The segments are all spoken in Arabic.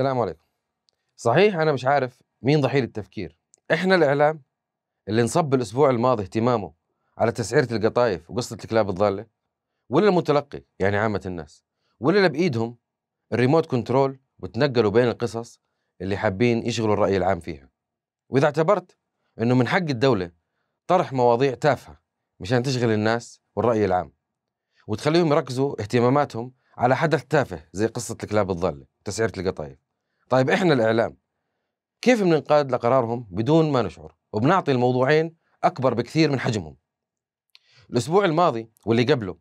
السلام عليكم صحيح انا مش عارف مين ضحيه التفكير احنا الاعلام اللي نصب الاسبوع الماضي اهتمامه على تسعيره القطايف وقصه الكلاب الضاله ولا المتلقي يعني عامه الناس ولا اللي بايدهم الريموت كنترول وتنقلوا بين القصص اللي حابين يشغلوا الراي العام فيها واذا اعتبرت انه من حق الدوله طرح مواضيع تافهه مشان تشغل الناس والراي العام وتخليهم يركزوا اهتماماتهم على حدث تافه زي قصه الكلاب الضاله وتسعيره القطايف طيب احنا الاعلام كيف بننقاد لقرارهم بدون ما نشعر وبنعطي الموضوعين اكبر بكثير من حجمهم الاسبوع الماضي واللي قبله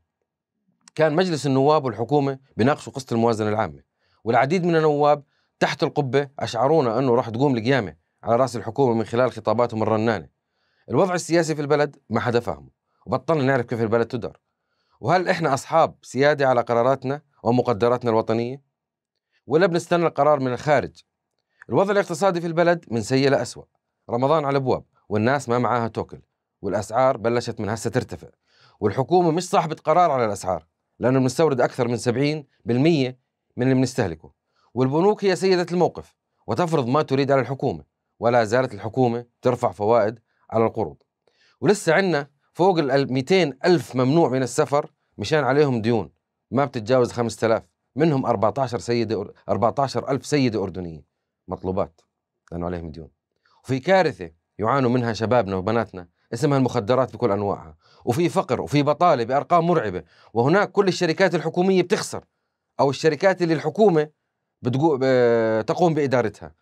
كان مجلس النواب والحكومه بيناقشوا قصه الموازنه العامه والعديد من النواب تحت القبه اشعرونا انه راح تقوم القيامه على راس الحكومه من خلال خطاباتهم الرنانه الوضع السياسي في البلد ما حدا فاهمه وبطلنا نعرف كيف البلد تدار وهل احنا اصحاب سياده على قراراتنا ومقدراتنا الوطنيه ولا بنستنى القرار من الخارج الوضع الاقتصادي في البلد من سيء لأسوأ رمضان على الابواب والناس ما معاها توكل والاسعار بلشت من هسه ترتفع والحكومه مش صاحبه قرار على الاسعار لانه بنستورد اكثر من 70% من اللي بنستهلكه والبنوك هي سيده الموقف وتفرض ما تريد على الحكومه ولا زالت الحكومه ترفع فوائد على القروض ولسه عندنا فوق ال 200 ألف ممنوع من السفر مشان عليهم ديون ما بتتجاوز 5000 منهم 14 سيدة 14 ألف سيدة أردنية مطلوبات لأنه عليهم ديون وفي كارثة يعانوا منها شبابنا وبناتنا اسمها المخدرات بكل أنواعها وفي فقر وفي بطالة بأرقام مرعبة وهناك كل الشركات الحكومية بتخسر أو الشركات اللي الحكومة بتقو... تقوم بإدارتها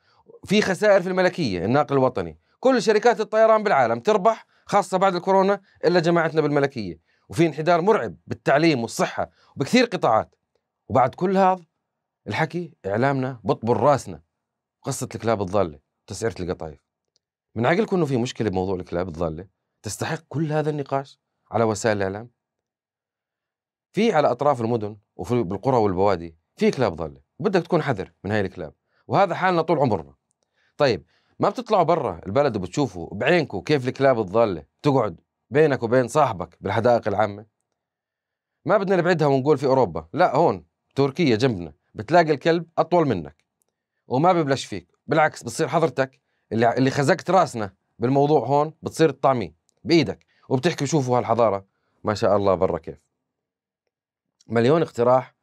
في خسائر في الملكية الناقل الوطني كل شركات الطيران بالعالم تربح خاصة بعد الكورونا إلا جماعتنا بالملكية وفي انحدار مرعب بالتعليم والصحة وبكثير قطاعات وبعد كل هذا الحكي اعلامنا بطبر راسنا قصه الكلاب الضاله وتسعيره القطايف من عقلكم انه في مشكله بموضوع الكلاب الضاله تستحق كل هذا النقاش على وسائل الاعلام في على اطراف المدن وفي بالقرى والبوادي في كلاب ضاله وبدك تكون حذر من هاي الكلاب وهذا حالنا طول عمرنا طيب ما بتطلعوا برا البلد وبتشوفوا بعينكم كيف الكلاب الضاله تقعد بينك وبين صاحبك بالحدائق العامه ما بدنا نبعدها ونقول في اوروبا لا هون تركيا جنبنا بتلاقي الكلب اطول منك وما ببلش فيك بالعكس بتصير حضرتك اللي اللي خزقت راسنا بالموضوع هون بتصير تطعميه بايدك وبتحكي شوفوا هالحضاره ما شاء الله برا كيف مليون اقتراح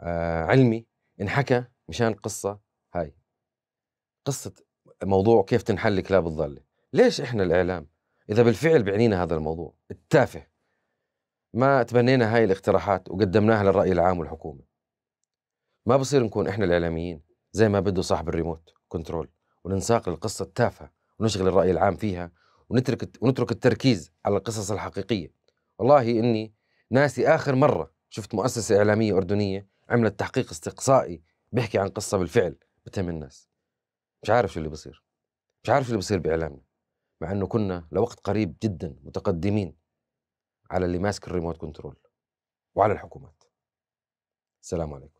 آه، علمي انحكى مشان قصه هاي قصه موضوع كيف تنحل كلاب الضاله ليش احنا الاعلام اذا بالفعل بعنينا هذا الموضوع التافه ما تبنينا هاي الاقتراحات وقدمناها للراي العام والحكومه ما بصير نكون احنا الاعلاميين زي ما بده صاحب الريموت كنترول وننساق للقصه التافهه ونشغل الراي العام فيها ونترك ونترك التركيز على القصص الحقيقيه والله اني ناسي اخر مره شفت مؤسسه اعلاميه اردنيه عملت تحقيق استقصائي بيحكي عن قصه بالفعل بتهم الناس مش عارف شو اللي بصير مش عارف شو اللي بصير باعلامنا مع انه كنا لوقت قريب جدا متقدمين على اللي ماسك الريموت كنترول وعلى الحكومات السلام عليكم